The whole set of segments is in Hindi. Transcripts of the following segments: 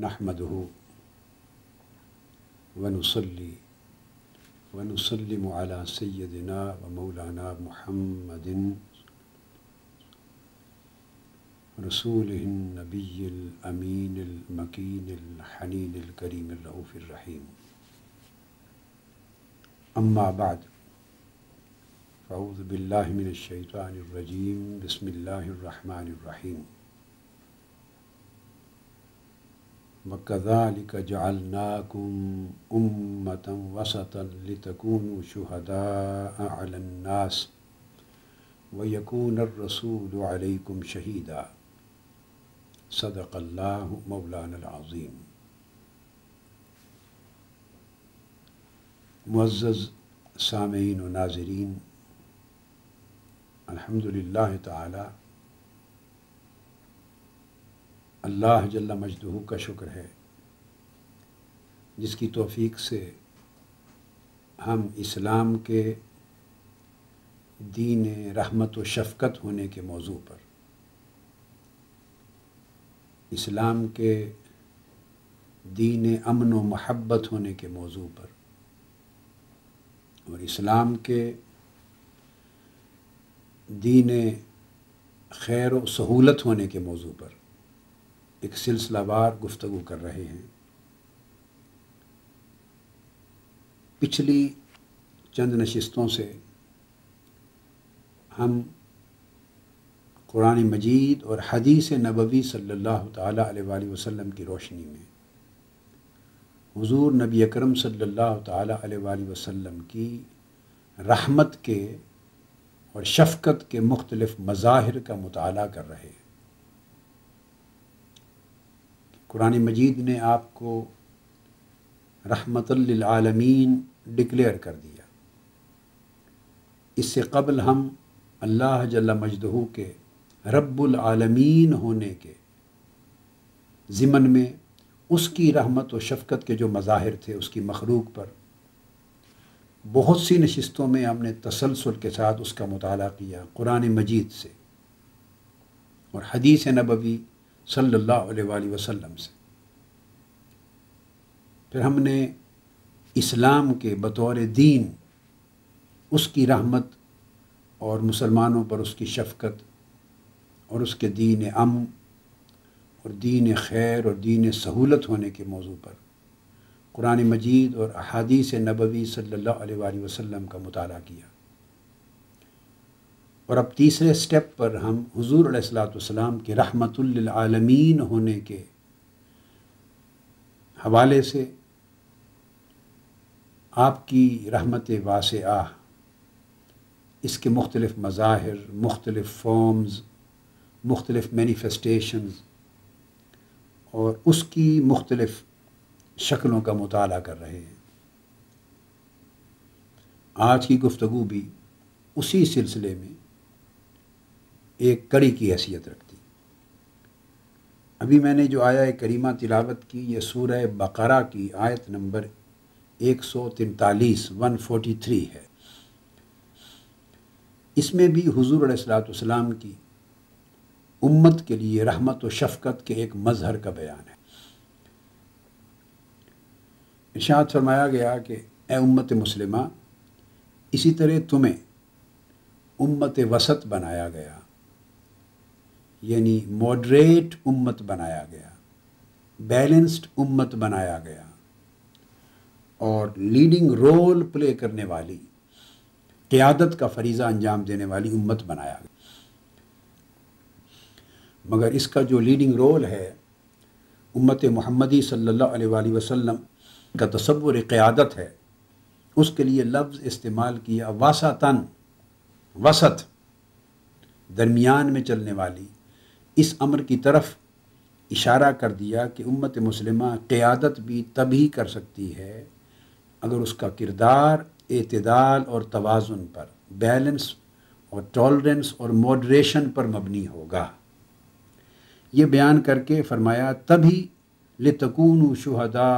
نحمده ونصلي ونسلم على سيدنا ومولانا محمد رسوله النبي الأمين المكين الحنين الكريم الرؤوف الرحيم أما بعد فأعوذ بالله من الشيطان الرجيم بسم الله الرحمن الرحيم وكذلك جعلناكم أمة وسطا لتكونوا شهداء على الناس ويكون الرسول عليكم شهيدا صدق الله مولانا العظيم معزز سامعين وناظرين الحمد لله تعالى अल्लाह जल्ला मजदू का शुक्र है जिसकी तोफ़ी से हम इस्लाम के दीन रहमत व शफकत होने के मौजू पर इस्लाम के दीन अमन व महब्बत होने के मौजू पर और इस्लाम के दीन खैर व सहूलत होने के मौजू पर एक सिलसिलावार गुफ्तु कर रहे हैं पिछली चंद नशस्तों से हम कुरान मजीद और हदीस नबवी सल्लल्लाहु अलैहि वसल्लम की रोशनी में हुजूर नबी अकरम सल्लल्लाहु अलैहि वसल्लम की रहमत के और शफकत के मुख्तलिफ़ मज़ाहिर का मताल कर रहे हैं कुरान मजीद ने आपको रहमतमीन डिक्लेयर कर दिया इससे कबल हम अल्लाह जल्ला मजदहू के रब्बुलआलमीन होने के ज़िमन में उसकी रहमत व शफ़क़त के जो मज़ाहिर थे उसकी मखलूक पर बहुत सी नशस्तों में हमने तसलसल के साथ उसका मताल किया कुरान मजीद से और हदीस नबवी सल्लल्लाहु अलैहि वसल्लम से फिर हमने इस्लाम के बतौर दीन उसकी रहमत और मुसलमानों पर उसकी शफकत और उसके दीन अम और दीन खैर और दीन सहूलत होने के मौजू पर कुरान मजीद और अहादीस नबवी सल्लल्लाहु अलैहि वसल्लम का मताल किया और अब तीसरे स्टेप पर हम हजूर सलाम के रहमतुल्लिलआलमीन होने के हवाले से आपकी रहमत वास आह इसके मुख्तलिफ मज़ाहिर मुख्तलिफ फॉर्म्स मुख्तलिफ मैनिफेस्टेशंस और उसकी मुख्तलिफ शक्लों का मताल कर रहे हैं आज की गुफ्तु भी उसी सिलसिले में एक कड़ी की हैसियत रखती अभी मैंने जो आया करीमा तिलावत की यह सूरह बकरा की आयत नंबर एक सौ तैंतालीस वन फोटी थ्री है इसमें भी हजूर सलाम की उम्मत के लिए रहमत व शफकत के एक मजहर का बयान है इशात फरमाया गया कि ए उम्मत मुसलिमा इसी तरह तुम्हें उम्मत वसत बनाया गया यानी मॉडरेट उम्मत बनाया गया बैलेंस्ड उम्मत बनाया गया और लीडिंग रोल प्ले करने वाली क़्यादत का फरीज़ा अंजाम देने वाली उम्मत बनाया गया मगर इसका जो लीडिंग रोल है उम्मत मोहम्मदी सल्लल्लाहु अलैहि वसल्लम का तस्वुर क़्यादत है उसके लिए लफ्ज़ इस्तेमाल किया तन वसत दरमियान में चलने वाली इस अमर की तरफ इशारा कर दिया कि उम्मत मुसलिमा क़्यादत भी तभी कर सकती है अगर उसका किरदार अतदाल और तोज़ुन पर बैलेंस और टॉलरेंस और मॉडरेशन पर मबनी होगा ये बयान करके फरमाया तभी लतकून शहदा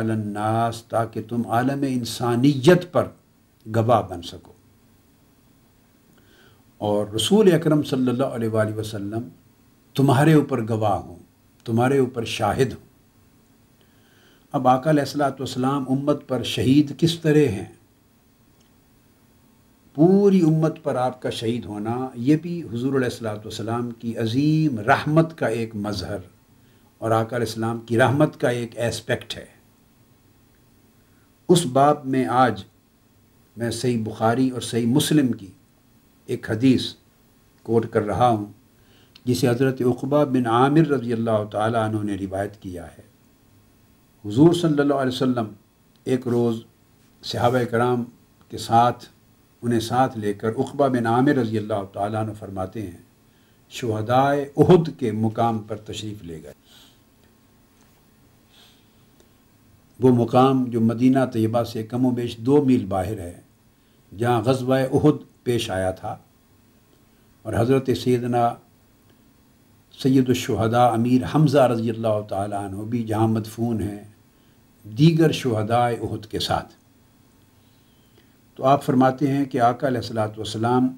अलन्नास ताकि तुम आलम इंसानियत पर गवाह बन सको और रसूल अक्रम सल्ला अलैहि तुम्हारे ऊपर गवाह हूँ तुम्हारे ऊपर शाहिद हूँ अब आकल असलातम उम्मत पर शहीद किस तरह हैं पूरी उम्मत पर आपका शहीद होना ये भी हजूर सलाम की अजीम रहमत का एक मज़हर और आकल इस्लाम की रहमत का एक एस्पेक्ट है उस बाब में आज मैं सही बुखारी और सही मुस्लिम की एक हदीस कोट कर रहा हूँ जिसे हज़रत अकबा बिन आमिर रजी अल्लाह तु ने रिवायत किया है हज़ूर सल्ला वम एक रोज़ सहाब कराम के साथ उन्हें साथ लेकर अकबा बिन आमिर रजी अल्लाह तु फरमाते हैं शहदाय उहद के मुकाम पर तशरीफ़ ले गए वो मुकाम जो मदीना तयबा से कमो बेश दो मील बाहर है जहाँ गजबा उहद पेश आया था और हज़रत सैदना सैदुलशहदा अमीर हमज़ा रज़ी अल्लाह तु भी जहाँ मदफून हैं दीगर शहदाय उहद के साथ तो आप फरमाते हैं कि आका सलाम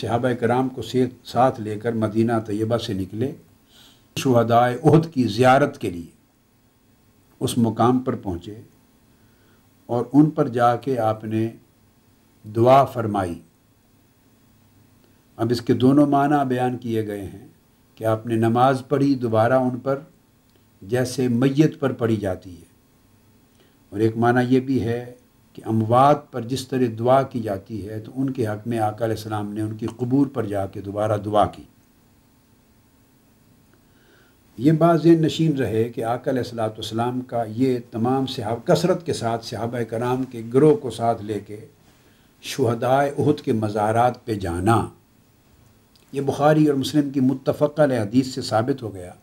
सिहब कराम को साथ लेकर मदीना तयबा से निकले शहदाय उहद की ज़्यारत के लिए उस मुकाम पर पहुँचे और उन पर जाके आपने दुआ फरमाई अब इसके दोनों माना बयान किए गए हैं कि आपने नमाज पढ़ी दोबारा उन पर जैसे मैत पर पढ़ी जाती है और एक माना यह भी है कि अमवात पर जिस तरह दुआ की जाती है तो उनके हक़ में आका सलाम ने उनकी कबूर पर जाके दोबारा दुआ की ये बात जहन नशीन रहे कि आका सलाम का ये तमाम सहाब कसरत के साथ सहाब कराम के ग्रोह को साथ लेके शुहदाय उहद के मज़ारात पे जाना ये बुखारी और मुस्लिम की मुतफ़ा हदीस से साबित हो गया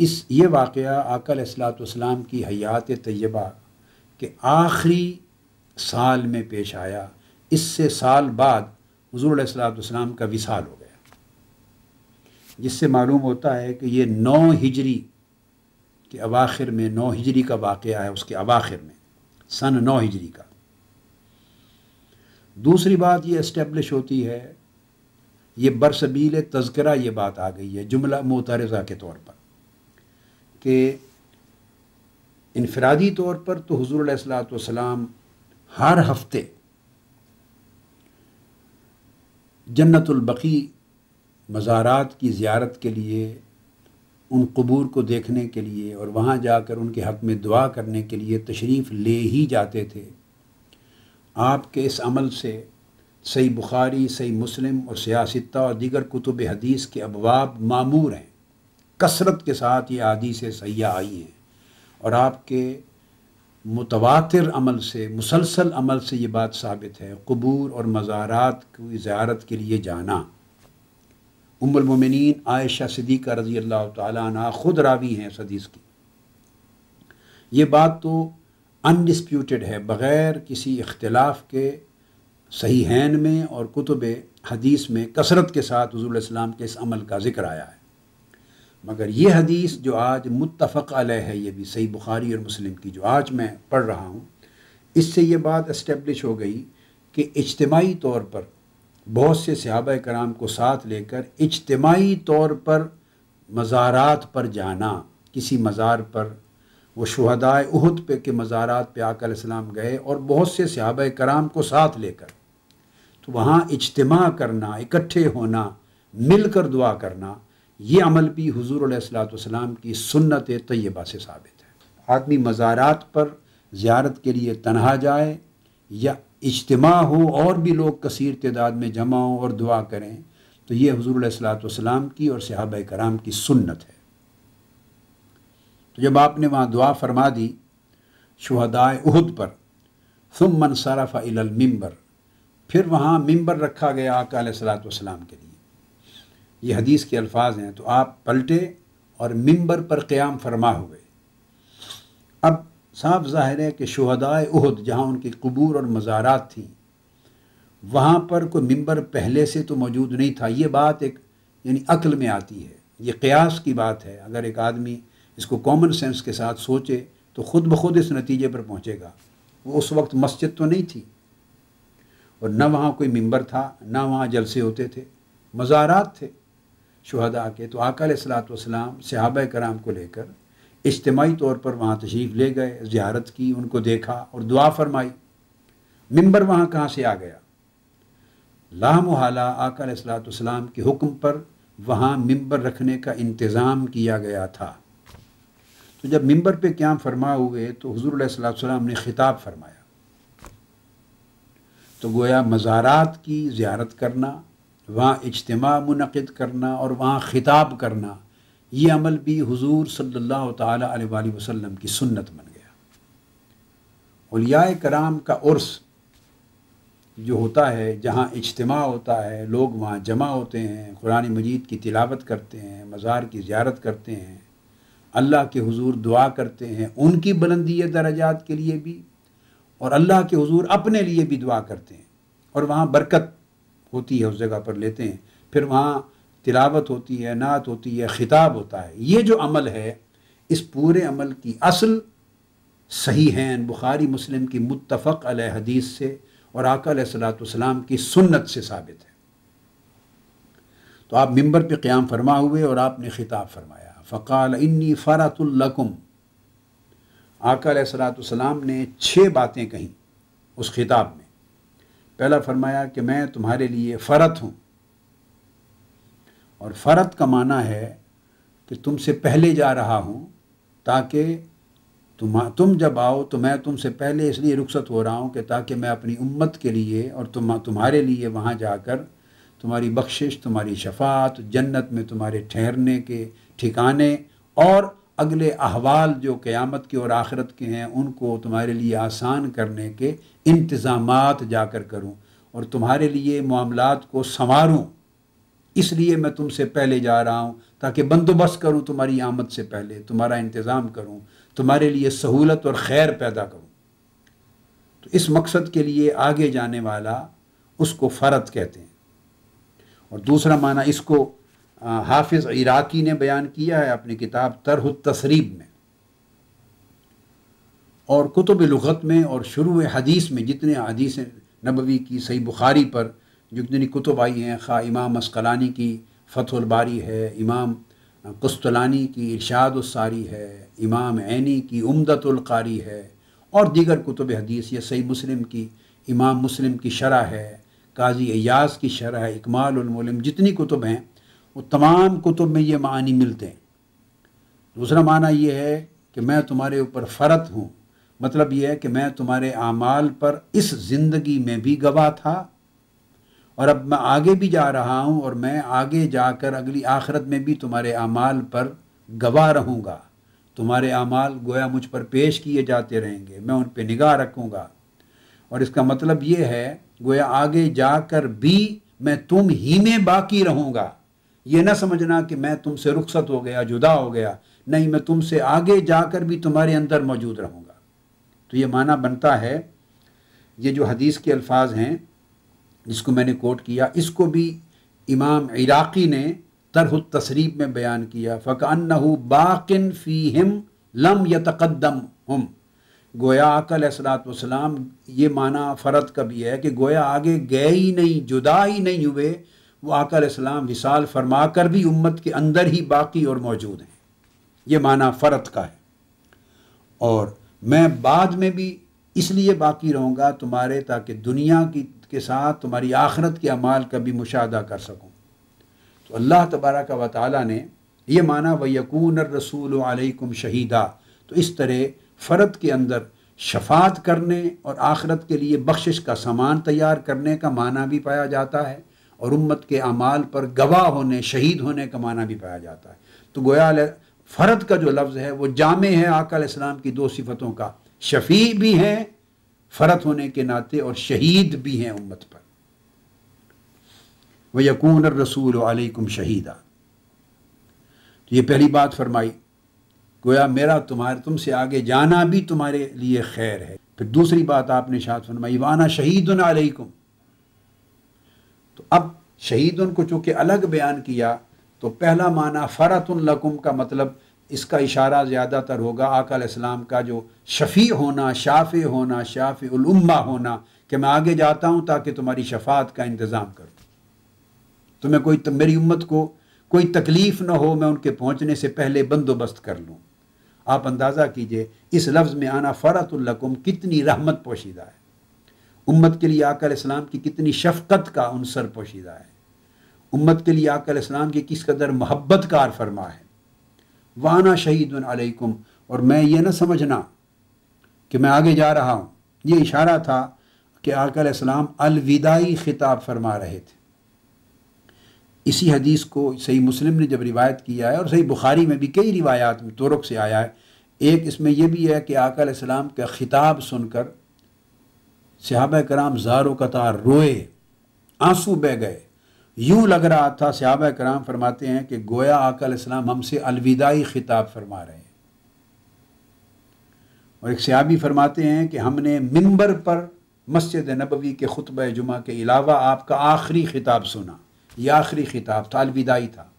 इस ये वाक़ आकल असलातम की हयात तय्यबा के आखिरी साल में पेश आया इससे साल बाद हजूरसलाम का विसाल हो गया जिससे मालूम होता है कि ये नौ हिजरी के अवाखिर में नौ हिजरी का वाक़ है उसके अवाखिर में सन नौ हिजरी का दूसरी बात ये इस्टेब्लिश होती है ये बरसबील तस्करा ये बात आ गई है जुमला मोतरज़ा के तौर पर कि इनफरादी तौर पर तो हजूर सलाम हर हफ्ते जन्नतुलबकी मज़ारात की ज़्यारत के लिए उन कबूर को देखने के लिए और वहाँ जाकर उनके हक़ में दुआ करने के लिए तशरीफ़ ले ही जाते थे आपके इस अमल से सही बुखारी सही मुस्लिम और सियासत और दीगर कुतुब हदीस के अबवाब मामूर हैं कसरत के साथ ये से सयाह आई हैं और आपके मुतवातिर अमल से मुसलसल अमल से ये बात साबित है कबूर और मज़ारात की ज़्यारत के लिए जाना उमुलमिन आयशा सदीक़ा रज़ी अल्लाह तला ख़ुद रावी हैं सदीस हदीस की ये बात तो अनडिसप्यूटेड है बग़ैर किसी इख्तलाफ के सही हैन में और कुतुब हदीस में कसरत के साथ हजूल के इस अमल का जिक्र आया है मगर ये हदीस जो आज मुतफ़ अल है ये भी सही बुखारी और मुस्लिम की जो आज मैं पढ़ रहा हूँ इससे ये बात इस्टेब्लिश हो गई कि इज्तमाही तौर पर बहुत से सहाब कराम को साथ लेकर इज्तमाही तौर पर मज़ारात पर जाना किसी मज़ार पर वो शहदाय उहद पे के मज़ारात पे आकर इस्लाम गए और बहुत से सहाब कराम को साथ लेकर तो वहाँ इजतमा करना इकट्ठे होना मिलकर दुआ करना ये अमल भी हजूर सलाम की सुन्नत तयबा से साबित है आदमी मज़ारात पर ज़्यारत के लिए तनहा जाए या इजतमा हो और भी लोग कसर तदाद में जमा हों और दुआ करें तो ये हजूर सलाम की और सहाब कराम की सुन्नत है जब आपने वहाँ दुआ फरमा दी शहदाय उहद पर सुम मन सराफ़ा मिम्बर फिर वहाँ मिम्बर रखा गया आका सलात वसलाम के लिए ये हदीस के अल्फाज हैं तो आप पलटे और मिम्बर पर क़्याम फरमा हुए अब साफ जाहिर है कि शहदाय उहद जहाँ उनकी कबूर और मज़ारात थी वहाँ पर कोई मिम्बर पहले से तो मौजूद नहीं था ये बात एक यानी अक्ल में आती है ये क्यास की बात है अगर एक आदमी इसको कॉमन सेंस के साथ सोचे तो खुद ब खुद इस नतीजे पर पहुँचेगा वो उस वक्त मस्जिद तो नहीं थी और न वहाँ कोई मिंबर था ना वहाँ जलसे होते थे मज़ारात थे शहदा के तो आकल सलात सिहब कराम को लेकर इज्तमाही तौर पर वहाँ तशरीफ़ ले गए ज्यारत की उनको देखा और दुआ फरमाई मंबर वहाँ कहाँ से आ गया लामोहाला आकल सलात के हुक्म पर वहाँ मंबर रखने का इंतज़ाम किया गया था तो जब मिंबर पे क्या फरमा हुए तो हजूर सलाम ने खिताब फरमाया तो गोया मज़ारात की ज्यारत करना वहाँ इजतम मनद करना और वहाँ खिताब करना ये अमल भी हुजूर सल्लल्लाहु अलैहि वसल्लम की सुन्नत बन गया उलिया कराम का उर्स जो होता है जहाँ इज्तम होता है लोग वहाँ जमा होते हैं कुरान मजीद की तिलावत करते हैं मज़ार की ज्यारत करते हैं अल्लाह के हुजूर दुआ करते हैं उनकी बुलंदी दराजात के लिए भी और अल्लाह के हुजूर अपने लिए भी दुआ करते हैं और वहाँ बरकत होती है उस जगह पर लेते हैं फिर वहाँ तिलावत होती है नात होती है ख़िताब होता है ये जो अमल है इस पूरे अमल की असल सही है बुखारी मुस्लिम की मुतफ़ अल हदीस से और आका सलाम की सुन्नत से साबित है तो आप मंबर पर क़्याम फरमा हुए और आपने ख़िताब फरमाया फ़काल इन्नी फ़रातुल्लकुम आकल सलाम ने छः बातें कहीं उस खिताब में पहला फरमाया कि मैं तुम्हारे लिए फ़रत हूँ और फ़रत का माना है कि तुमसे पहले जा रहा हूँ ताकि तुम तुम जब आओ तो मैं तुमसे पहले इसलिए रुखसत हो रहा हूँ कि ताकि मैं अपनी उम्मत के लिए और तुम तुम्हारे लिए वहाँ जाकर तुम्हारी बख्शिश तुम्हारी शफात जन्नत में तुम्हारे ठहरने के ठिकाने और अगले अहवाल जो क़यामत के और आखरत के हैं उनको तुम्हारे लिए आसान करने के इंतज़ाम जाकर करूँ और तुम्हारे लिए मामलात को संवारूँ इसलिए मैं तुमसे पहले जा रहा हूँ ताकि बंदोबस्त करूँ तुम्हारी आमद से पहले तुम्हारा इंतज़ाम करूँ तुम्हारे लिए सहूलत और खैर पैदा करूँ तो इस मकसद के लिए आगे जाने वाला उसको फ़रत कहते हैं और दूसरा माना इसको हाफिज़ इराकी ने बयान किया है अपनी किताब तरह तसरीब में और कुतुब लगत में और शुरू हदीस में जितने हदीस नबवी की सही बुखारी पर जितनी कुतुब आई हैं खा इमाम अस्कलानी की फ़तहबारी है इमाम कस्तलानी की इरशादारी है इमाम ऐनी की उमदतुल्कारी है और दीगर कुतुब हदीस या सही मुस्लिम की इमाम मुस्लिम की शरह है काजी अयास की शरह इकमालम जितनी कुतुब हैं वो तमाम कुतुब में ये मानी मिलते हैं दूसरा माना ये है कि मैं तुम्हारे ऊपर फ़रत हूँ मतलब ये है कि मैं तुम्हारे आमाल पर इस ज़िंदगी में भी गवाह था और अब मैं आगे भी जा रहा हूँ और मैं आगे जाकर अगली आखरत में भी तुम्हारे अमाल पर गवाह रहूँगा तुम्हारे आमाल गोया मुझ पर पेश किए जाते रहेंगे मैं उन पर निगाह रखूँगा और इसका मतलब ये है गोए आगे जाकर भी मैं तुम ही में बाकी रहूँगा ये ना समझना कि मैं तुमसे रुखसत हो गया जुदा हो गया नहीं मैं तुमसे आगे जाकर भी तुम्हारे अंदर मौजूद रहूँगा तो ये माना बनता है ये जो हदीस के अल्फाज हैं जिसको मैंने कोट किया इसको भी इमाम इराक़ी ने तरह तसरीब में बयान किया फ़कान बाकिन फ़ी हिम लम यतकदम हम गोया अकल असलातम ये माना फ़र्द का भी है कि गोया आगे गए ही नहीं जुदा ही नहीं हुए वो आकल इस्लाम विशाल फरमा कर भी उम्मत के अंदर ही बाकी और मौजूद हैं ये माना फ़रत का है और मैं बाद में भी इसलिए बाकी रहूँगा तुम्हारे ताकि दुनिया की के साथ तुम्हारी आखरत के अमाल का भी मुशाह कर सकूँ तो अल्लाह तबारा का वाली ने यह माना व यकून रसूल अलैकुम शहीदा तो इस तरह फ़र्द के अंदर शफात करने और आखरत के लिए बख्शिश का सामान तैयार करने का माना भी पाया जाता है और उम्मत के अमाल पर गवाह होने शहीद होने का माना भी पाया जाता है तो गोया फ़र्द का जो लफ्ज़ है वो जाम है इस्लाम की दो सिफतों का शफी भी हैं फ़रत होने के नाते और शहीद भी हैं उम्मत पर वह यकून रसूल वालेकुम शहीदा तो ये पहली बात फरमाई गोया मेरा तुम्हारे तुमसे आगे जाना भी तुम्हारे लिए खैर है फिर तो दूसरी बात आपने शाद फरमाई वाना शहीद अलैकुम तो अब शहीद उनको चूंकि अलग बयान किया तो पहला माना फ़रत लकुम का मतलब इसका इशारा ज़्यादातर होगा आकल इस्लाम का जो शफ़ी होना शाफ़ होना शाफ उलम्मा होना कि मैं आगे जाता हूँ ताकि तुम्हारी शफात का इंतज़ाम कर दूँ तुम्हें कोई मेरी उम्मत को कोई तकलीफ़ ना हो मैं उनके पहुँचने से पहले बंदोबस्त कर लूँ आप अंदाज़ा कीजिए इस लफ्ज़ में आना फ़रतुल्लकुम कितनी रहमत पोशीदा है उम्मत के लिए आकर इस्लाम की कितनी शफकत का अनसर पोशीदा है उम्मत के लिए आकर इस्लाम की किस कदर मोहब्बत कार फरमा है वाना शहीद अलैकुम और मैं ये ना समझना कि मैं आगे जा रहा हूँ ये इशारा था कि आकर इस्लाम अलविदाई खिताब फरमा रहे थे इसी हदीस को सही मुस्लिम ने जब रिवायत किया है और सही बुखारी में भी कई रिवायात में तोरक से आया है एक इसमें यह भी है कि आकल इस्लाम का खिताब सुनकर सिहाब कराम जारो कतार रोए आंसू बह गए यूं लग रहा था सहाब कराम फरमाते हैं कि गोया आकल इस्लाम हमसे अलविदाई खिताब फरमा रहे हैं और एक सयाबी फरमाते हैं कि हमने मिंबर पर मस्जिद नबवी के खुतब जुमा के अलावा आपका आखिरी खिताब सुना यह आखिरी खिताब था अलविदाई था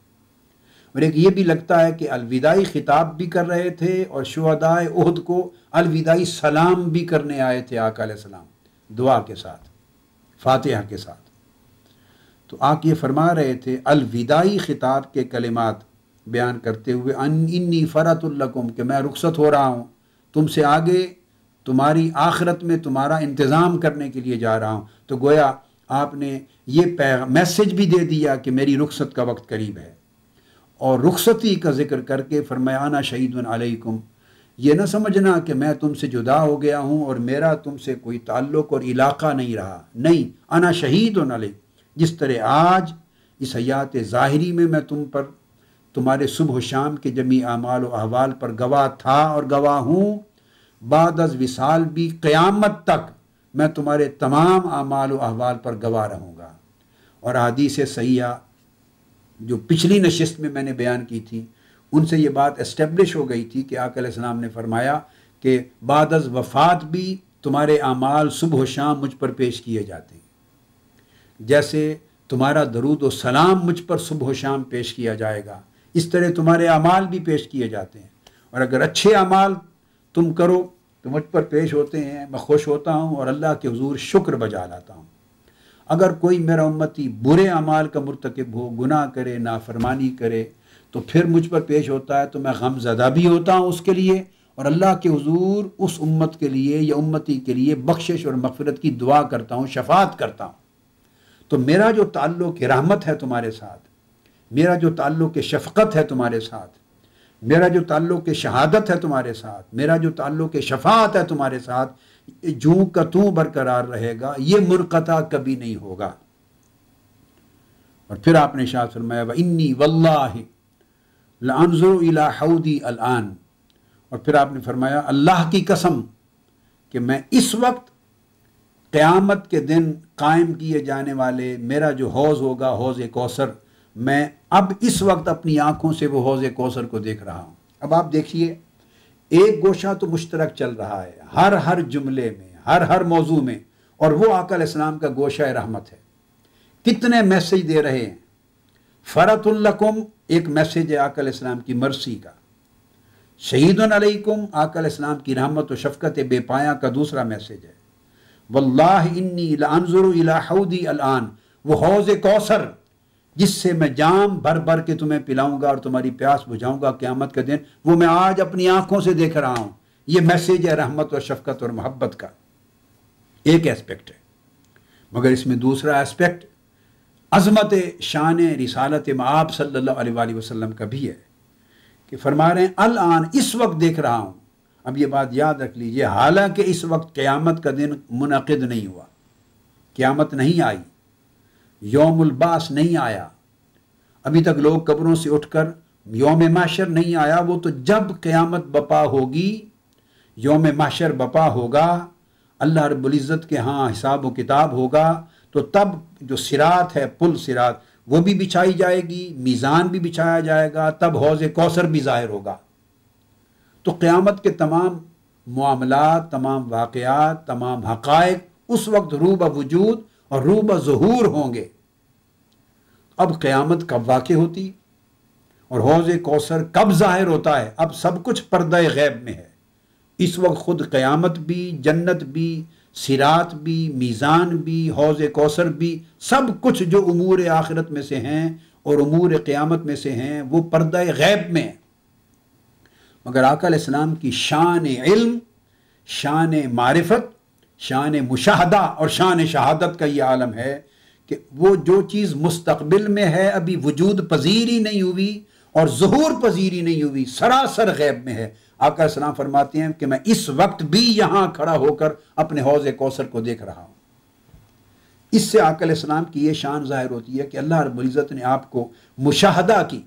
और एक ये भी लगता है कि अलविदाई खिताब भी कर रहे थे और शुहदाय उहद को अलविदाई सलाम भी करने आए थे आका सलाम दुआ के साथ फातिहा के साथ तो आप ये फरमा रहे थे अलविदाई खिताब के कलिमात बयान करते हुए अन इन्नी फ़रतुल्लकुम कि मैं रुखसत हो रहा हूँ तुमसे आगे तुम्हारी आखिरत में तुम्हारा इंतज़ाम करने के लिए जा रहा हूँ तो गोया आपने ये मैसेज भी दे दिया कि मेरी रुखसत का वक्त करीब है और रुखसती का जिक्र करके फरमायाना शहीद अलैकुम ये ना समझना कि मैं तुमसे जुदा हो गया हूँ और मेरा तुमसे कोई ताल्लुक और इलाका नहीं रहा नहीं आना शहीद नले जिस तरह आज इस हयात ज़ाहरी में मैं तुम पर तुम्हारे सुबह शाम के जमी अमाल अहवाल पर गवाह था और गवाह हूँ बाद अज विसाल भी क़यामत तक मैं तुम्हारे तमाम अमाल अहवाल पर गवाह रहूँगा और आदि से सैया जो पिछली नशस्त में मैंने बयान की थी उनसे ये बात इस्टेब्लिश हो गई थी कि इस्लाम ने फरमाया कि बाद वफात भी तुम्हारे अमाल सुबह शाम मुझ पर पेश किए जाते हैं जैसे तुम्हारा दरूद व सलाम मुझ पर सुबह शाम पेश किया जाएगा इस तरह तुम्हारे अमाल भी पेश किए जाते हैं और अगर अच्छे अमाल तुम करो जो मुझ पर पेश होते हैं मैं खुश होता हूँ और अल्लाह के हजूर शुक्र बजा लाता हूँ अगर कोई मेरा उम्मती बुरे अमाल का मरतकब हो गुना करे नाफरमानी करे तो फिर मुझ पर पेश होता है तो मैं गमजदा भी होता हूँ उसके लिए और अल्लाह के हजूर उस उम्मत के लिए या उम्मती के लिए बख्शिश और मफरत की दुआ करता हूँ शफात करता हूँ तो मेरा जो ताल्लुक़ रहमत है तुम्हारे साथ मेरा जो ताल्लुक़ शफक़त है तुम्हारे साथ मेरा जो ताल्लुक शहादत है तुम्हारे साथ मेरा जो ताल्लुक शफात है तुम्हारे साथ जू का तू बरकरार रहेगा ये मुरकता कभी नहीं होगा और फिर आपने शाह फरमाया व इन्नी वल्लाजुरदी अलआन और फिर आपने फरमाया अल्लाह की कसम कि मैं इस वक्त क्यामत के दिन कायम किए जाने वाले मेरा जो हौज़ होगा हौज़ कौसर मैं अब इस वक्त अपनी आंखों से वो हौज कौसर को देख रहा हूं अब आप देखिए एक गोशा तो मुश्तरक चल रहा है हर हर जुमले में हर हर मौजू में और वो आकल इस्लाम का गोशा रहमत है कितने मैसेज दे रहे हैं फ़रतुल्लकुम एक मैसेज है आकल इस्लाम की मरसी का शहीदुम आकल इस्लाम की रहमत और शफकत बेपाया का दूसरा मैसेज है वल्लाह इन्नी अनजुर इला हौदी अलान वो हौज कौसर जिससे मैं जाम भर भर के तुम्हें पिलाऊंगा और तुम्हारी प्यास बुझाऊंगा क्यामत के दिन वो मैं आज अपनी आंखों से देख रहा हूं ये मैसेज है रहमत और शफकत और मोहब्बत का एक एस्पेक्ट है मगर इसमें दूसरा एस्पेक्ट अजमत शान रिसालत माप सल्ला वसलम का भी है कि फरमा रहे हैं अल आन इस वक्त देख रहा हूँ अब ये बात याद रख लीजिए हालांकि इस वक्त क़्यामत का दिन मुनद नहीं हुआ क़्यामत नहीं आई यौमुलबास नहीं आया अभी तक लोग कब्रों से उठकर योम माशर नहीं आया वो तो जब क्यामत बपा होगी योम माशर बपा होगा अल्लाह रबुल्जत के हाँ हिसाब व किताब होगा तो तब जो सिरात है पुल सिरात वो भी बिछाई जाएगी मीज़ान भी बिछाया जाएगा तब हौज कौसर भी ज़ाहिर होगा तो क़्यामत के तमाम मामला तमाम वाक़ात तमाम हक़ उस वक्त रूब वजूद और रूब जहूर होंगे अब क़यामत कब वाक़ होती और हौज कौसर कब ज़ाहिर होता है अब सब कुछ पर्दा गैब में है इस वक्त खुद क़यामत भी जन्नत भी सिरात भी मीज़ान भी हौज कौसर भी सब कुछ जो अमूर आखिरत में से हैं और अमूर क्यामत में से हैं वो पर्दा गैब में है मगर आकल इस्लाम की शान इल्म शान मारफत शान मुशाहदा और शान शहादत का ये आलम है कि वो जो चीज़ मुस्तबिल में है अभी वजूद पजीर ही नहीं हुई और जहूर पजीर ही नहीं हुई सरासर गैब में है आका सलाम फरमाते हैं कि मैं इस वक्त भी यहाँ खड़ा होकर अपने हौज कौसर को देख रहा हूँ इससे आकल इस्लाम की ये शान ज़ाहिर होती है कि अल्लाह रबुल्ज़त ने आपको मुशाहदा की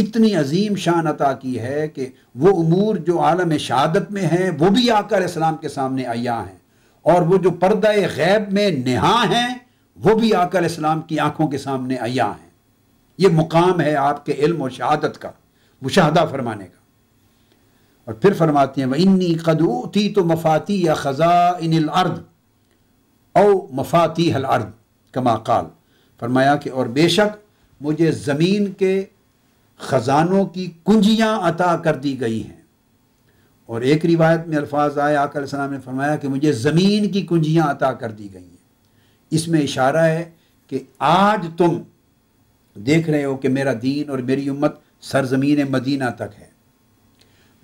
इतनी अजीम शान अता की है कि वो अमूर जो आलम शहादत में हैं वो भी आकर इस्लाम के सामने आया हैं और वो जो पर्दा गैब में नेहा हैं वो भी आकर इस्लाम की आंखों के सामने अया हैं ये मुकाम है आपके इल्म और शहादत का मुशाहदा फरमाने का और फिर फरमाते हैं वह इन्नी कदूती तो मफाती या खजा इन अर्द औ मफाती हल अर्द कमाकाल फरमाया कि और बेशक मुझे ज़मीन के ख़जानों की कुंजियाँ अता कर दी गई हैं और एक रिवायत में अल्फाज आए आकर सलाम ने फरमाया कि मुझे ज़मीन की कुंजियाँ अता कर दी गई हैं इसमें इशारा है कि आज तुम देख रहे हो कि मेरा दीन और मेरी उम्मत सरजमीन मदीना तक है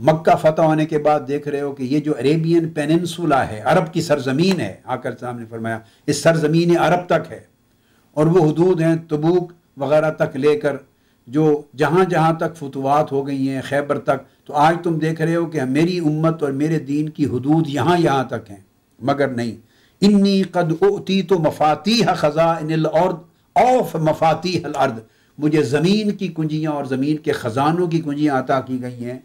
मक्का फ़तह होने के बाद देख रहे हो कि ये जो अरेबियन पेनसुला है अरब की सरजमीन है आकर साहब ने फरमाया इस सरजमीन अरब तक है और वह हदूद हैं तबूक वगैरह तक लेकर जो जहाँ जहाँ तक फतवात हो गई हैं खैबर तक तो आज तुम देख रहे हो कि मेरी उम्मत और मेरे दीन की हदूद यहाँ यहाँ तक हैं मगर नहीं इन्नी कद उती तो मफाती है ख़ज़ा इन औफ मफाती हल अर्द मुझे ज़मीन की कुंजियाँ और ज़मीन के ख़जानों की कुंजियाँ अता की गई हैं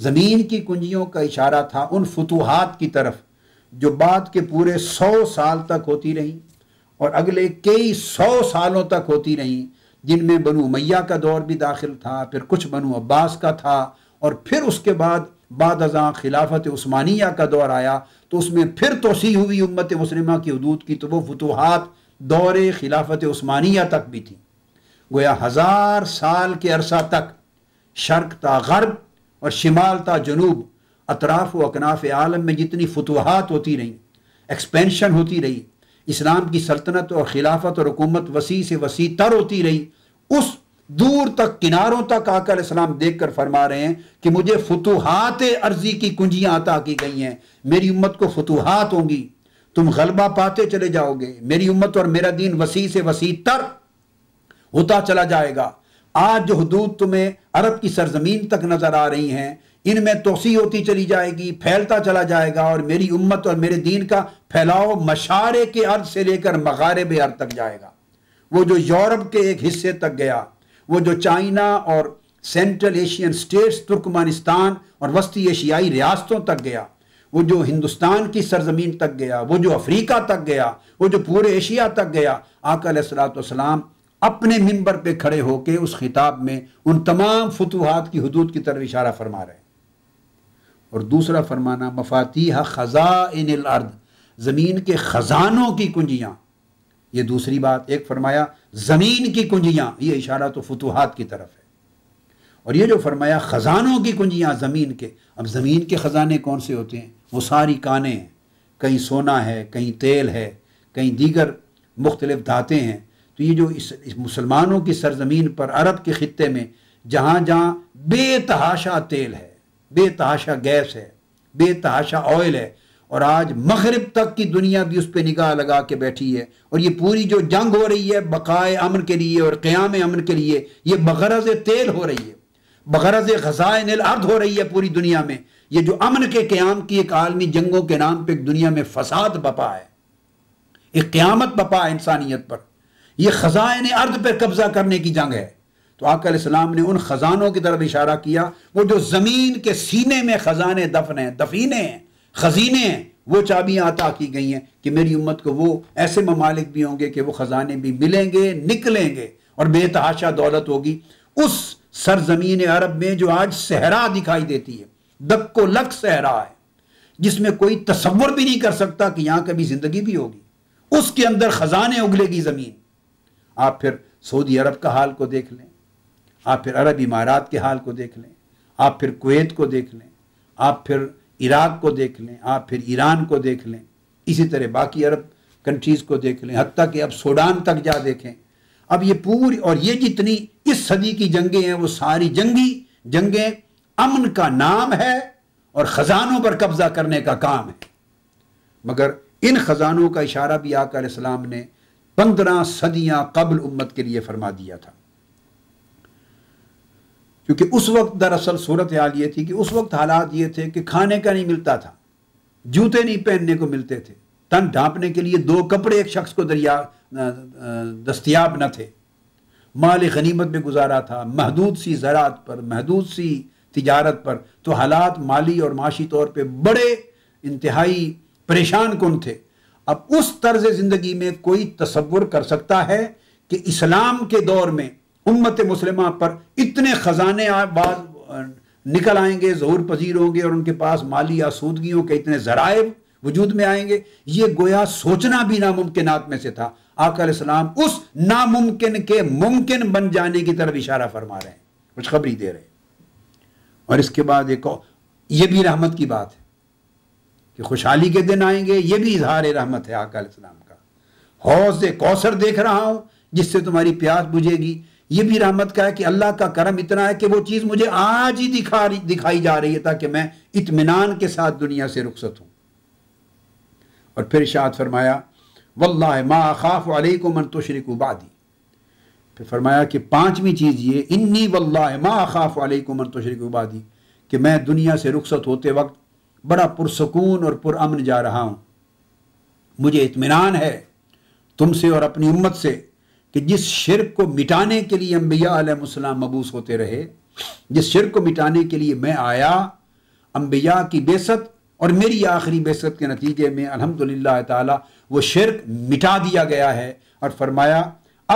ज़मीन की कुंजियों का इशारा था उन फतूहत की तरफ जो बाद के पूरे सौ साल तक होती रहीं और अगले कई सौ सालों तक होती रहीं जिनमें बनु मैया का दौर भी दाखिल था फिर कुछ बनु अब्बास का था और फिर उसके बाद बाद अजा खिलाफत उस्मानिया का दौर आया तो उसमें फिर तोसी हुई उम्मत मुसलिमा की हदूद की तो वो फतूहत दौर खिलाफत उस्मानिया तक भी थी गोया हज़ार साल के अरसा तक शर्क ता गर्ब और शिमाल ता जनूब अतराफ़ व अकनाफ़ आलम में जितनी फतूहत होती रहीं एक्सपेंशन होती रही इस्लाम की सल्तनत और खिलाफत और हुकूमत वसी से वसी तर होती रही उस दूर तक किनारों तक आकर इस्लाम देख कर फरमा रहे हैं कि मुझे फतूहत अर्जी की कुंजियां अता की गई हैं मेरी उम्मत को फतूहत होंगी तुम गलबा पाते चले जाओगे मेरी उम्मत और मेरा दीन वसी से वसी तर होता चला जाएगा आज जो हदूद तुम्हें अरब की सरजमीन तक नज़र आ रही हैं इनमें तोसी होती चली जाएगी फैलता चला जाएगा और मेरी उम्मत और मेरे दीन का फैलाव मशारे के अर्थ से लेकर मगारब अर्थ तक जाएगा वो जो यूरोप के एक हिस्से तक गया वो जो चाइना और सेंट्रल एशियन स्टेट्स तुर्कमानिस्तान और वस्ती एशियाई रियासतों तक गया वो जो हिंदुस्तान की सरजमीन तक गया वो जो अफ्रीका तक गया वो जो पूरे एशिया तक गया आकल सलाम अपने मिंबर पे खड़े होके उस खिताब में उन तमाम फतूहत की हदूद की तरफ इशारा फरमा रहे हैं और दूसरा फरमाना मफाती है ख़ज़ा इन अर्द ज़मीन के ख़जानों की कुंजियाँ ये दूसरी बात एक फरमाया ज़मीन की कुंजियाँ ये इशारा तो फतूहत की तरफ है और ये जो फरमाया ख़जानों की कुंजियाँ ज़मीन के अब ज़मीन के ख़जाने कौन से होते हैं वो सारी कानें हैं कहीं सोना है कहीं तेल है कहीं दीगर मुख्तलिफ धातें हैं तो ये जो इस, इस मुसलमानों की सरजमीन पर अरब के ख़त्े में जहाँ जहाँ बेतहाशा तेल है बेतहाशा गैस है बेतहाशा ऑयल है और आज मगरब तक की दुनिया भी उस पर निगाह लगा के बैठी है और ये पूरी जो जंग हो रही है बकाए अमन के लिए और क़्याम अमन के लिए ये बगरज तेल हो रही है बगरज नील अर्द हो रही है पूरी दुनिया में ये जो अमन के क़्याम की एक आलमी जंगों के नाम पर दुनिया में फसाद बपा है एक क़्यामत बपा है इंसानियत पर यह खजाइन अर्द पर कब्जा करने की जंग है तो आकलम ने उन खजानों की तरफ इशारा किया वो जो ज़मीन के सीने में खजाने दफन हैं दफीने हैं खजीने हैं वो चाबियाँ अता की गई हैं कि मेरी उम्मत को वो ऐसे ममालिक भी होंगे कि वो ख़जाने भी मिलेंगे निकलेंगे और बेतहाशा दौलत होगी उस सरजमीन अरब में जो आज सहरा दिखाई देती है दक्को लक सहरा है जिसमें कोई तस्वर भी नहीं कर सकता कि यहां कभी ज़िंदगी भी होगी उसके अंदर ख़जाने उगलेगी ज़मीन आप फिर सऊदी अरब का हाल को देख लें आप फिर अरब इमारात के हाल को देख लें आप फिर कुवैत को देख लें आप फिर इराक को देख लें आप फिर ईरान को देख लें इसी तरह बाकी अरब कंट्रीज़ को देख लें हती कि अब सूडान तक जा देखें अब ये पूरी और ये जितनी इस सदी की जंगें हैं वो सारी जंगी जंगें अमन का नाम है और ख़जानों पर कब्ज़ा करने का काम है मगर इन ख़जानों का इशारा भी आकर इस्लाम ने पंद्रह सदियाँ कबल उम्मत के लिए फरमा दिया था क्योंकि उस वक्त दरअसल सूरत हाल ये थी कि उस वक्त हालात ये थे कि खाने का नहीं मिलता था जूते नहीं पहनने को मिलते थे तन ढांपने के लिए दो कपड़े एक शख्स को दरिया दस्तियाब न थे माल गनीमत में गुजारा था महदूद सी ज़रात पर महदूद सी तजारत पर तो हालात माली और माशी तौर पर बड़े इंतहाई परेशान कन थे अब उस तर्ज ज़िंदगी में कोई तस्वुर कर सकता है कि इस्लाम के दौर में उम्मत मुसलमा पर इतने खजाने बाद निकल आएंगे जहूर पजीर होंगे और उनके पास माली आसूदगियों के इतने जराए वजूद में आएंगे ये गोया सोचना भी नामुमकिन में से था आकर इस्लाम उस नामुमकिन के मुमकिन बन जाने की तरफ इशारा फरमा रहे हैं कुछ खबरी दे रहे हैं और इसके बाद एक ये भी रहमत की बात है कि खुशहाली के दिन आएंगे ये भी इजहार रहमत है आका इस्लाम का हौज कौसर देख रहा हूं जिससे तुम्हारी प्यास बुझेगी ये भी रहमत का है कि अल्लाह का करम इतना है कि वो चीज़ मुझे आज ही दिखा दिखाई जा रही है ताकि मैं इतमान के साथ दुनिया से रुखसत हूं और फिर शाद फरमाया वल्ला मा खाफ को मन तो तुशरक उबादी फिर फरमाया कि पांचवी चीज़ ये इन्नी वल्ला मा खाफ को मन तुशरक उबादी कि मैं दुनिया से रुखसत होते वक्त बड़ा पुरसकून और पुरअमन जा रहा हूं मुझे इतमान है तुमसे और अपनी उम्मत से कि जिस शिरक को मिटाने के लिए अम्बिया मबूस होते रहे जिस शिरक को मिटाने के लिए मैं आया अम्बिया की बेसत और मेरी आखिरी बेसत के नतीजे में अलहमदिल्ला ताला वो शिरक मिटा दिया गया है और फरमाया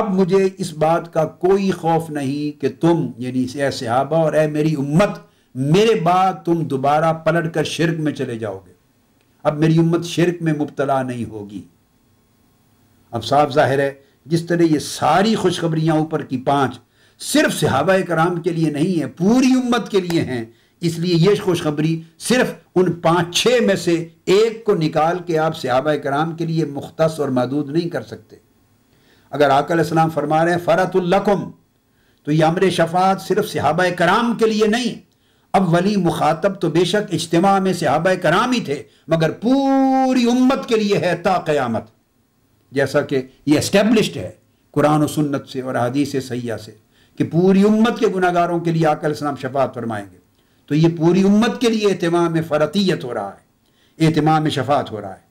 अब मुझे इस बात का कोई खौफ नहीं कि तुम यानी ए सहाबा और ए मेरी उम्मत मेरे बाद तुम दोबारा पलट कर शिरक में चले जाओगे अब मेरी उम्मत शिरक में मुबतला नहीं होगी अब साफ जाहिर है जिस तरह ये सारी खुशखबरियां ऊपर की पांच सिर्फ सिहाबा कराम के लिए नहीं है पूरी उम्मत के लिए हैं इसलिए ये खुशखबरी सिर्फ उन पाँच छः में से एक को निकाल के आप सिहाबा कराम के लिए मुख्त और महदूद नहीं कर सकते अगर आकलम फरमा रहे हैं फ़रतुल्लकुम तो ये अमर शफात सिर्फ सिहाबा कराम के लिए नहीं अब वली मुखातब तो बेशक इज्तम में सिहाबा कराम ही थे मगर पूरी उम्मत के लिए है ता जैसा कि ये एस्टेब्लिश्ड है कुरान सुन्नत से और हदीस सैया से कि पूरी उम्मत के गुनागारों के लिए आकल इस्लाम शफात फरमाएंगे तो ये पूरी उम्मत के लिए अहतमाम फरतीयत हो रहा है अहतमाम शफात हो रहा है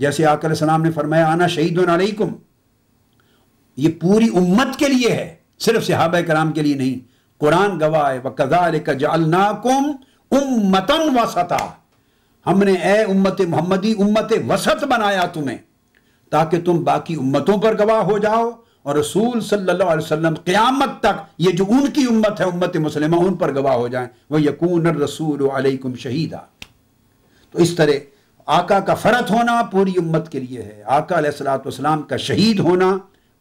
जैसे आकल इस्लाम ने फरमाया आना शहीद नालकुम ये पूरी उम्मत के लिए है सिर्फ सिहाब कराम के लिए नहीं कुरान गवाह है व कदाल कजालनाकुम उम्मतन वसता हमने ए उम्मत मोहम्मदी उम्मत वसत बनाया तुम्हें ताकि तुम बाकी उम्मतों पर गवाह हो जाओ और रसूल सल्लल्लाहु अलैहि वसल्लम क़यामत तक ये जो उनकी उम्मत है उम्मत मुसलमान उन पर गवाह हो जाएं वह यकून रसूल अलैकुम शहीदा तो इस तरह आका का फ़रत होना पूरी उम्मत के लिए है आका सलाम का शहीद होना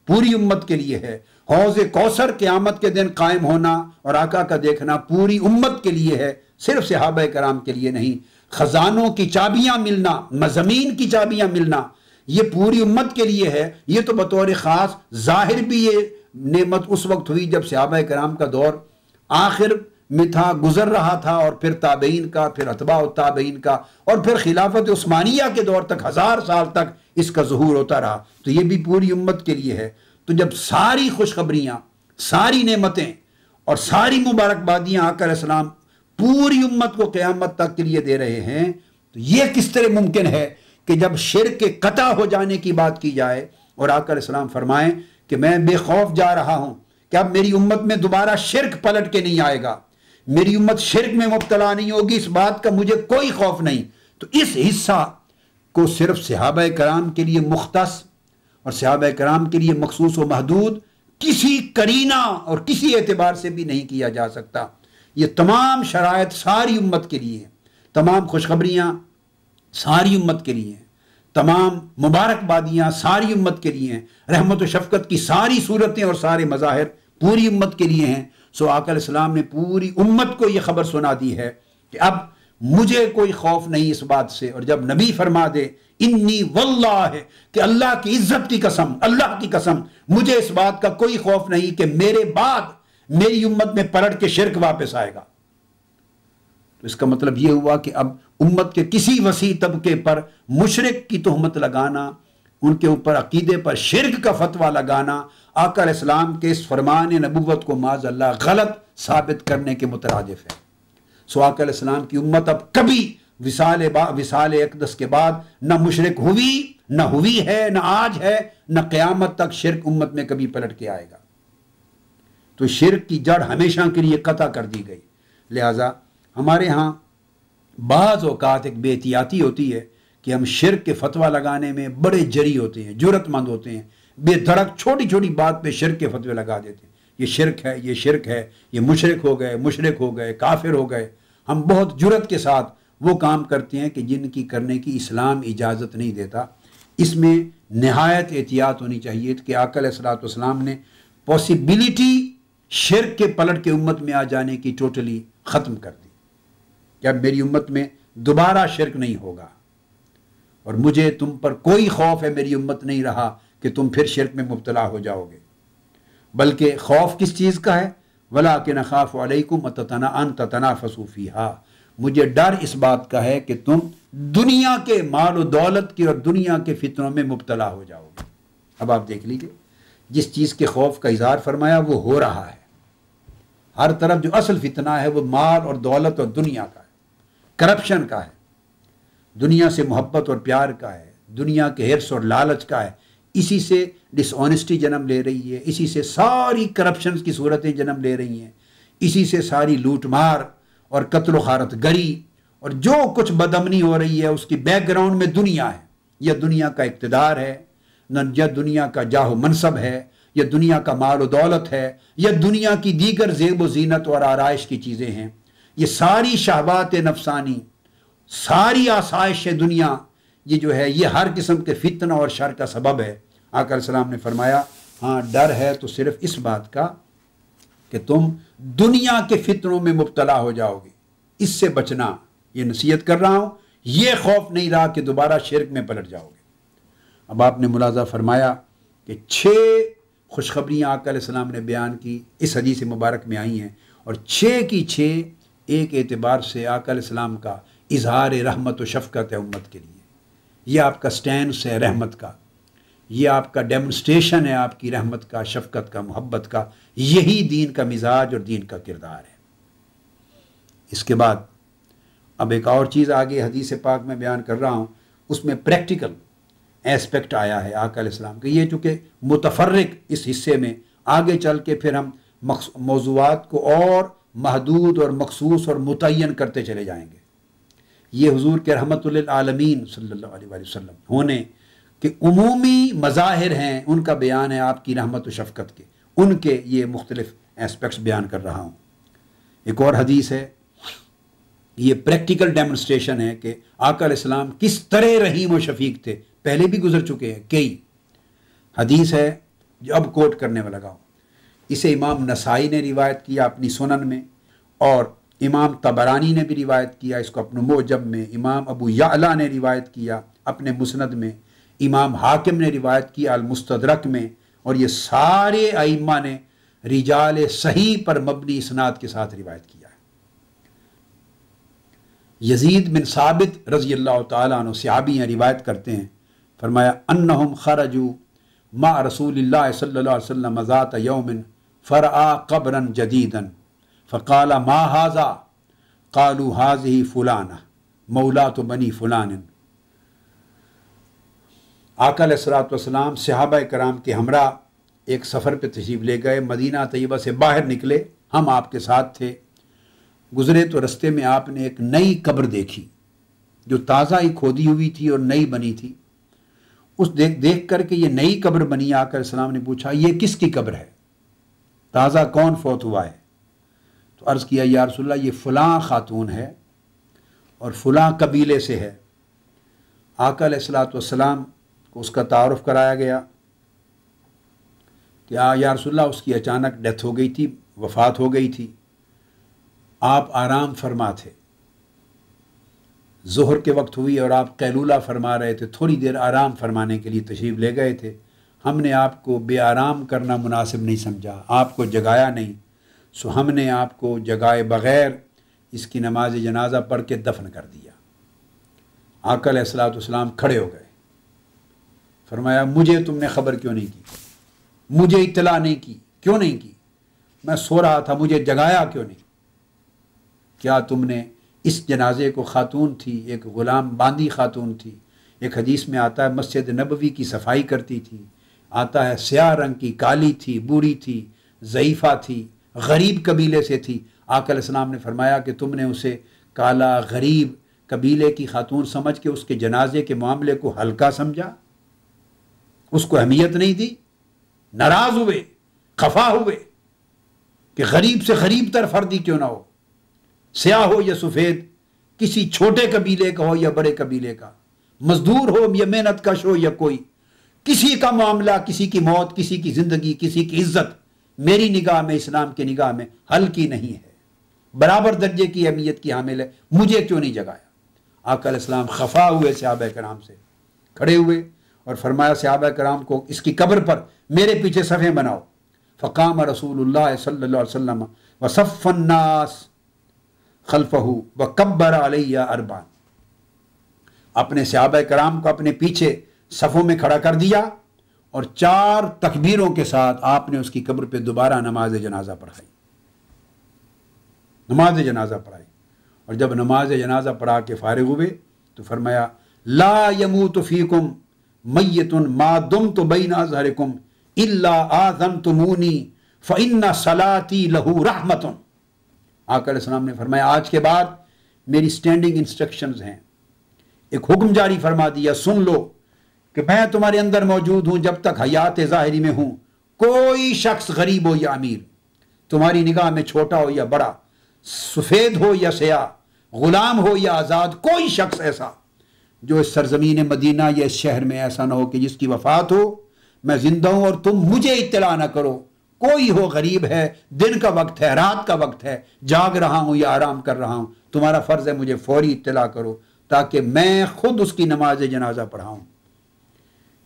पूरी उम्मत के लिए है हौज कौसर क़्यामत के दिन कायम होना और आका का देखना पूरी उम्मत के लिए है सिर्फ सहाब कराम के लिए नहीं ख़जानों की चाबियाँ मिलना मजमीन की चाबियाँ मिलना ये पूरी उम्मत के लिए है ये तो बतौर ख़ास ज़ाहिर भी ये नेमत उस वक्त हुई जब सहाबा कराम का दौर आखिर में था गुजर रहा था और फिर ताबेन का फिर अतबा ताबेन का और फिर खिलाफत उस्मानिया के दौर तक हज़ार साल तक इसका जहूर होता रहा तो यह भी पूरी उम्मत के लिए है तो जब सारी खुशखबरियां सारी नमतें और सारी मुबारकबादियां आकर इस्लाम पूरी उम्मत को क़्यामत तक के लिए दे रहे हैं तो यह किस तरह मुमकिन है कि जब शिर के कता हो जाने की बात की जाए और आकर इस्लाम फरमाएं कि मैं बेखौफ जा रहा हूं कि अब मेरी उम्मत में दोबारा शिरक पलट के नहीं आएगा मेरी उम्मत शिरक में मुबतला नहीं होगी इस बात का मुझे कोई खौफ नहीं तो इस हिस्सा को सिर्फ सिहाब कराम के लिए मुख्त और सिहाब कराम के लिए मखसूस व महदूद किसी करीना और किसी एतबार से भी नहीं किया जा सकता ये तमाम शराय सारी उम्मत के लिए तमाम खुशखबरियाँ सारी उम्मत के लिए तमाम मुबारकबादियां सारी उम्मत के लिए हैं रहमत व शफकत की सारी सूरतें और सारे मज़ाहिर पूरी उम्मत के लिए हैं सो आकर इस्लाम ने पूरी उम्मत को यह खबर सुना दी है कि अब मुझे कोई खौफ नहीं इस बात से और जब नबी फरमा दे इन्नी वल्ला है कि अल्लाह की इज्जत की कसम अल्लाह की कसम मुझे इस बात का कोई खौफ नहीं कि मेरे बाद मेरी उम्मत में पलट के शिरक वापस आएगा तो इसका मतलब यह हुआ कि अब उम्मत के किसी वसी तबके पर मुशरक की तहमत लगाना उनके ऊपर अकीदे पर शिरक का फतवा लगाना आकर इस्लाम के इस फरमान नबूत को माज अल्लाह गलत साबित करने के मुतरदफ है सो आकर इस्लाम की उम्मत अब कभी विसाल विसाल एकदस के बाद न मुशरक हुई न हुई है न आज है न क़्यामत तक शिरक उम्मत में कभी पलट के आएगा तो शिरक की जड़ हमेशा के लिए कता कर दी गई लिहाजा हमारे यहाँ बाज़ अवकात एक बेहतियाती होती है कि हम शिर के फतवा लगाने में बड़े जरी होते हैं जरूरतमंद होते हैं बेधड़क छोटी छोटी बात पे शिर के फतवे लगा देते हैं ये शिरक है ये शिरक है ये मुशरक हो गए मुशरक हो गए काफिर हो गए हम बहुत जुरत के साथ वो काम करते हैं कि जिनकी करने की इस्लाम इजाज़त नहीं देता इसमें नहायत एहतियात होनी चाहिए कि आकल सलाम ने पॉसिबिलिटी शिरक के पलट के उम्मत में आ जाने की टोटली ख़त्म कर दी कि अब मेरी उम्मत में दोबारा शिरक नहीं होगा और मुझे तुम पर कोई खौफ है मेरी उम्मत नहीं रहा कि तुम फिर शिरक में मुबतला हो जाओगे बल्कि खौफ किस चीज़ का है वला के नखाफ वालेकुम ततना अन ततना फसूफी हा मुझे डर इस बात का है कि तुम दुनिया के माल दौलत की और दुनिया के फितरों में मुबतला हो जाओगे अब आप देख लीजिए जिस चीज़ के खौफ का इजहार फरमाया वो हो रहा है हर तरफ जो असल फितना है वो माल और दौलत और दुनिया का करप्शन का है दुनिया से मोहब्बत और प्यार का है दुनिया के हिरस और लालच का है इसी से डिसऑनेस्टी जन्म ले रही है इसी से सारी करप्शन की सूरतें जन्म ले रही हैं इसी से सारी लूटमार और कत्ल खारत गरी और जो कुछ बदमनी हो रही है उसकी बैकग्राउंड में दुनिया है यह दुनिया का इकतदार है न यह दुनिया का जाह मनसब है यह दुनिया का माल दौलत है यह दुनिया की दीगर जेब व जीनत और आरइश की चीज़ें हैं ये सारी शहबात नफसानी सारी आसाइश दुनिया ये जो है ये हर किस्म के फितन और शर का सबब है आकर सलाम ने फरमाया हाँ डर है तो सिर्फ इस बात का कि तुम दुनिया के फितनों में मुबतला हो जाओगे इससे बचना ये नसीहत कर रहा हूँ ये खौफ नहीं रहा कि दोबारा शिरक में पलट जाओगे अब आपने मुलाजा फरमाया कि छः खुशखबरियाँ आकर सलाम ने बयान की इस हदीस मुबारक में आई हैं और छः की छः एक एतबार से आकल इस्लाम का इजहार रहमत व शफकत है उम्मत के लिए यह आपका स्टैंड है रहमत का यह आपका डेमोस्ट्रेशन है आपकी रहमत का शफकत का मोहब्बत का यही दीन का मिजाज और दीन का किरदार है इसके बाद अब एक और चीज़ आगे हदीस पाक में बयान कर रहा हूँ उसमें प्रैक्टिकल एस्पेक्ट आया है आकल इस्लाम का ये चूँकि मुतफरक इस हिस्से में आगे चल के फिर हम मौजूद को और महदूद और मखसूस और मुतन करते चले जाएंगे ये हजूर के रहमत आलमीन वसम होने के अमूमी मज़ाहिर हैं उनका बयान है आपकी रहमत शफ़क़त के उनके ये मुख्तलिफ एस्पेक्ट्स बयान कर रहा हूँ एक और हदीस है ये प्रैक्टिकल डेमोन्स्ट्रेशन है कि आकल इस्लाम किस तरह रहीम व शफीक थे पहले भी गुजर चुके हैं कई हदीस है जो अब कोट करने में लगाओ इसे इमाम नसाई ने रिवायत किया अपनी सुनन में और इमाम तबरानी ने भी रिवायत किया इसको अपने मोजब में इमाम अबू याला ने रिवायत किया अपने मुसनद में इमाम हाकिम ने रिवायत किया अलमुस्तरक में और ये सारे आइमा ने रिजाल सही पर मबनी इसनाद के साथ रिवायत किया है यजीद बिन साबित रजी अल्लाह तु सहाबी हैं रिवायत करते हैं फरमाया अन खरजू मा रसूल सल्ला वसम मज़ात यौमिन फ़रा कब्रा जदीदन फ़काल मा हाजा कालू हाज ही फ़ुलाना मौला तो बनी फ़ुलान आकल सलातम सहाब कराम के हमरा एक सफ़र पर तशीब ले गए मदीना तयबा से बाहर निकले हम आपके साथ थे गुज़रे तो रस्ते में आपने एक नई कब्र देखी जो ताज़ा ही खोदी हुई थी और नई बनी थी उस देख देख करके ये नई कब्र बनी आकर सलाम ने पूछा ये किसकी कब्र है ताज़ा कौन फौत हुआ है तो अर्ज़ किया या रसुल्ला ये फ़लाँ ख़ातून है और फ़लाँ कबीले से है आकल सलाम को उसका तारफ़ कराया गया कि आ या रसुल्ला उसकी अचानक डेथ हो गई थी वफात हो गई थी आप आराम फरमा थे जहर के वक्त हुई और आप कैलूला फरमा रहे थे थोड़ी देर आराम फरमाने के लिए तशरीफ़ ले गए थे हमने आपको बेआराम करना मुनासिब नहीं समझा आपको जगाया नहीं सो हमने आपको जगाए बग़ैर इसकी नमाज जनाजा पढ़ के दफन कर दिया आकल असलातम खड़े हो गए फरमाया मुझे तुमने ख़बर क्यों नहीं की मुझे इतला नहीं की क्यों नहीं की मैं सो रहा था मुझे जगाया क्यों नहीं क्या तुमने इस जनाजे को खातून थी एक ग़ुलाम बांदी खातून थी एक हदीस में आता है मस्जिद नबवी की सफाई करती थी आता है स्याह रंग की काली थी बूढ़ी थी ज़यीफ़ा थी गरीब कबीले से थी आकल इस्लाम ने फरमाया कि तुमने उसे काला गरीब कबीले की खातून समझ के उसके जनाजे के मामले को हल्का समझा उसको अहमियत नहीं दी नाराज़ हुए खफा हुए कि गरीब से गरीब तर फर्दी क्यों ना हो स्याह हो या सफ़ेद किसी छोटे कबीले का हो या बड़े कबीले का मजदूर हो या मेहनत कश हो या कोई किसी का मामला किसी की मौत किसी की जिंदगी किसी की इज्जत मेरी निगाह में इस्लाम की निगाह में हल्की नहीं है बराबर दर्जे की अहमियत की हामिल है मुझे क्यों नहीं जगाया आकल इस्लाम खफा हुए सहाब कराम से खड़े हुए और फरमाया सहाब कराम को इसकी कब्र पर मेरे पीछे सफ़े बनाओ फ़काम रसूल व सफन्नास खलफहू व कब्बर अलैया अरबान अपने सहाब कराम को अपने पीछे सफ़ों में खड़ा कर दिया और चार तकबीरों के साथ आपने उसकी कब्र पे दोबारा नमाज जनाजा पढ़ाई नमाज जनाजा पढ़ाई और जब नमाज जनाजा पढ़ा के फारग हुए तो फरमाया ला यमु तो फ़ीकुम मैतुन मा दुम तो बैना जहरकुम इल्ला आजम तुमूनी फ़िन्ना सलाती लहू रहमतन आकर इस्लाम ने फरमाया आज के बाद मेरी स्टैंडिंग इंस्ट्रक्शन हैं एक हुक्म जारी फरमा दिया सुन लो कि मैं तुम्हारे अंदर मौजूद हूं जब तक हयात ज़ाहरी में हूं कोई शख्स गरीब हो या अमीर तुम्हारी निगाह में छोटा हो या बड़ा सफ़ेद हो या सयाह गुलाम हो या आज़ाद कोई शख्स ऐसा जो इस सरजमीन मदीना या इस शहर में ऐसा ना हो कि जिसकी वफात हो मैं जिंदा हूं और तुम मुझे इतला ना करो कोई हो गरीब है दिन का वक्त है रात का वक्त है जाग रहा हूं या आराम कर रहा हूं तुम्हारा फ़र्ज़ है मुझे फौरी इतला करो ताकि मैं खुद उसकी नमाज जनाजा पढ़ाऊँ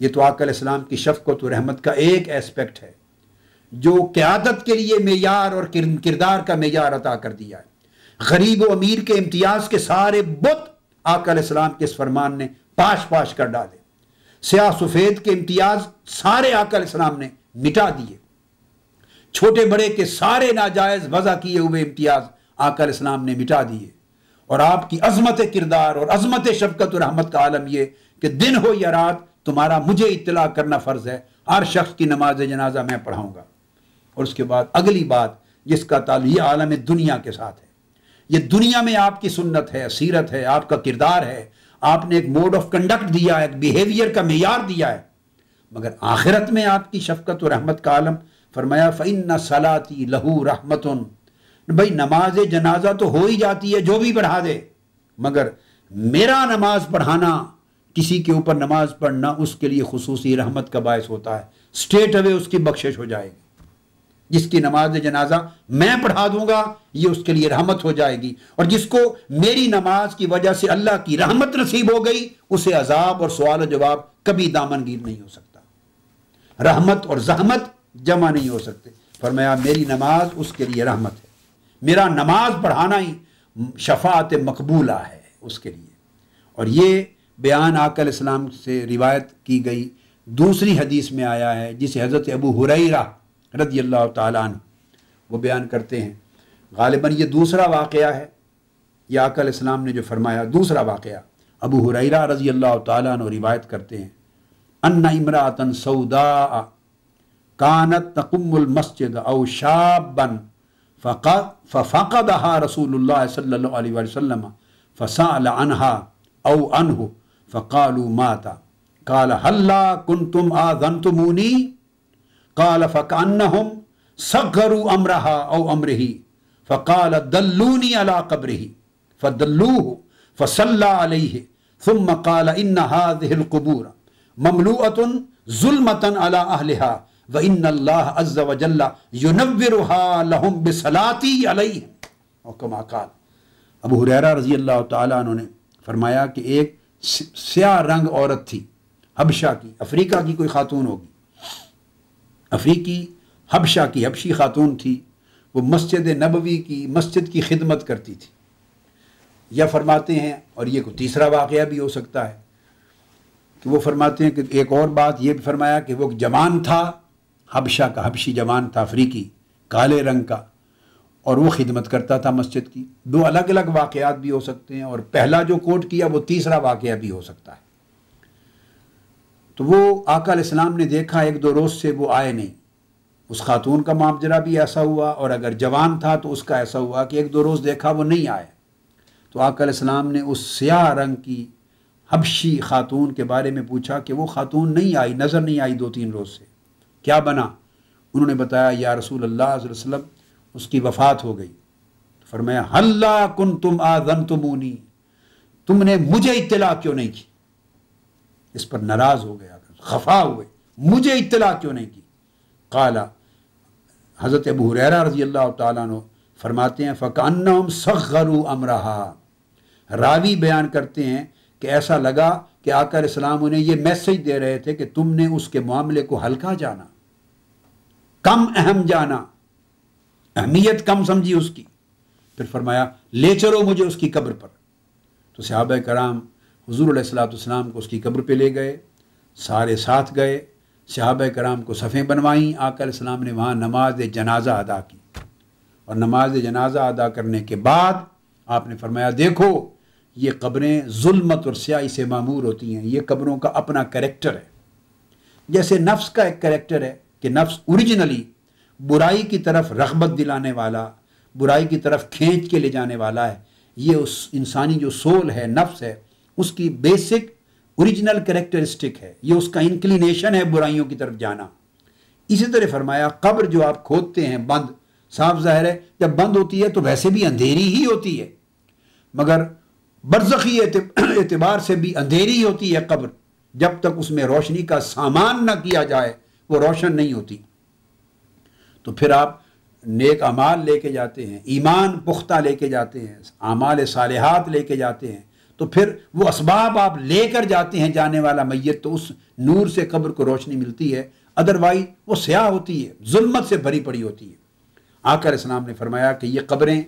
ये तो आकल इस्लाम की शफकत और रहमत का एक एस्पेक्ट है जो क्यादत के लिए मैार और किरदार का मैार अदा कर दिया है गरीब व अमीर के इम्तियाज के सारे बुत आकल इस्लाम के इस फरमान ने पाश पाश कर डाले सिया सफ़ेद के इम्तियाज सारे आकल इस्लाम ने मिटा दिए छोटे बड़े के सारे नाजायज़ वज़ा किए हुए इम्तियाज आकल इस्लाम ने मिटा दिए और आपकी अजमत किरदार और अजमत शफकत और रहमत का आलम यह कि दिन हो या रात तुम्हारा मुझे इतला करना फ़र्ज है हर शख्स की नमाज जनाजा मैं पढ़ाऊंगा और उसके बाद अगली बात जिसका ताल्लुक यह आलम दुनिया के साथ है ये दुनिया में आपकी सुन्नत है सीरत है आपका किरदार है आपने एक मोड ऑफ कंडक्ट दिया है एक बिहेवियर का मैार दिया है मगर आखिरत में आपकी शफकत और रहमत का आलम फरमाया फ़ैन सलाती लहू रहमत भाई नमाज जनाजा तो हो ही जाती है जो भी पढ़ा दे मगर मेरा नमाज पढ़ाना किसी के ऊपर नमाज पढ़ना उसके लिए खसूसी रहमत का बायस होता है स्ट्रेट अवे उसकी बख्शिश हो जाएगी जिसकी नमाज जनाजा मैं पढ़ा दूंगा ये उसके लिए रहमत हो जाएगी और जिसको मेरी नमाज की वजह से अल्लाह की रहमत नसीब हो गई उसे अजाब और सवाल जवाब कभी दामनगीर नहीं हो सकता रहमत और जहमत जमा नहीं हो सकते फरमाया मेरी नमाज उसके लिए रहमत है मेरा नमाज पढ़ाना ही शफात मकबूला है उसके लिए और ये बयान आकल इस्लाम से रिवायत की गई दूसरी हदीस में आया है जिसे हज़रत अबू हुरैरा रदी अल्लाह तन वो बयान करते हैं गालिबा ये दूसरा वाक़ है यह आकल इस्लाम ने जो फरमाया दूसरा वाक़ अबू हुरैरा रजी अल्लाह तन रिवायत करते हैं अन्ना इमरातन सऊदा कानत तकुमुल मस्जिद औ शाबन रसूल सल्ला वसम फ़सा अनहा औ अनहु फ़कालू माता काल हल्ला कुन तुम आजन तुमूनी काल फ़कान हम सगरू अमरहा ओ अमरही फ़काल दल्लूनी अला कब्रही फ़दल्लूह फ़सल्ला अलह ثم قال إن هذه القبور مملوءة ظلمة على أهلها वइन अल्लाह अज्ज वजल्ला युनविरुहा लहुम बिसलाती अलैह और कमाकाल अबू हुरैरा रजी अल्लाह ताला उन्होंने फरमाया कि एक स्या रंग औरत थी हबशा की अफ्रीका की कोई खातून होगी अफ्रीकी हबशा की हबशी खातून थी वो मस्जिद नबवी की मस्जिद की खिदमत करती थी यह फरमाते हैं और ये कोई तीसरा वाक़ भी हो सकता है कि तो वो फरमाते हैं कि एक और बात ये भी फरमाया कि वो जवान था हबशा का हबशी जवान था अफ्रीकी काले रंग का और वो खिदमत करता था मस्जिद की दो अलग अलग वाकयात भी हो सकते हैं और पहला जो कोट किया वो तीसरा वाक़ भी हो सकता है तो वो आकल इस्लाम ने देखा एक दो रोज़ से वो आए नहीं उस खातून का मामजरा भी ऐसा हुआ और अगर जवान था तो उसका ऐसा हुआ कि एक दो रोज़ देखा वो नहीं आए तो आकल इस्लाम ने उस स्याह रंग की हबशी खातून के बारे में पूछा कि वो खातून नहीं आई नज़र नहीं आई दो तीन रोज़ से क्या बना उन्होंने बताया या रसूल अल्लाह वसलम उसकी वफात हो गई फरमाया हल्ला कुन तुम आजन तुमूनी तुमने मुझे इतला क्यों नहीं की इस पर नाराज हो गया खफा हुए मुझे इतला क्यों नहीं की काला हज़रत अबू हुरैरा रजी अल्लाह तु फरमाते हैं फ़काना सखरु अमरहा रावी बयान करते हैं कि ऐसा लगा कि आकर इस्लाम उन्हें यह मैसेज दे रहे थे कि तुमने उसके मामले को हल्का जाना कम अहम जाना अहमियत कम समझी उसकी फिर फरमाया ले चलो मुझे उसकी कब्र पर तो सहाब कराम हजूर सलाम को उसकी कब्र पे ले गए सारे साथ गए सहाब कराम को सफ़ें बनवाईं आकर इस्लाम ने वहाँ नमाज जनाजा अदा की और नमाज जनाजा अदा करने के बाद आपने फरमाया देखो ये कब्रें जुल्मत और स्याही से मामूर होती हैं ये कब्रों का अपना करेक्टर है जैसे नफ्स का एक करेक्टर है कि नफ्स ओरिजिनली बुराई की तरफ रगबत दिलाने वाला बुराई की तरफ खींच के ले जाने वाला है ये उस इंसानी जो सोल है नफ्स है उसकी बेसिक ओरिजिनल करेक्टरिस्टिक है ये उसका इंक्लिनेशन है बुराइयों की तरफ जाना इसी तरह फरमाया कब्र जो आप खोदते हैं बंद साफ जाहिर है जब बंद होती है तो वैसे भी अंधेरी ही होती है मगर बरसखी एतबार से भी अंधेरी होती है कब्र जब तक उसमें रोशनी का सामान ना किया जाए वो रोशन नहीं होती तो फिर आप नेक अमाल लेके जाते हैं ईमान पुख्ता लेके जाते हैं अमाल सालहत लेके जाते हैं तो फिर वो इसबाब आप लेकर जाते हैं जाने वाला मैत तो उस नूर से कब्र को रोशनी मिलती है अदरवाइज वो स्याह होती है जुल्मत से भरी पड़ी होती है आकर इस्लाम ने फरमाया कि ये कब्रें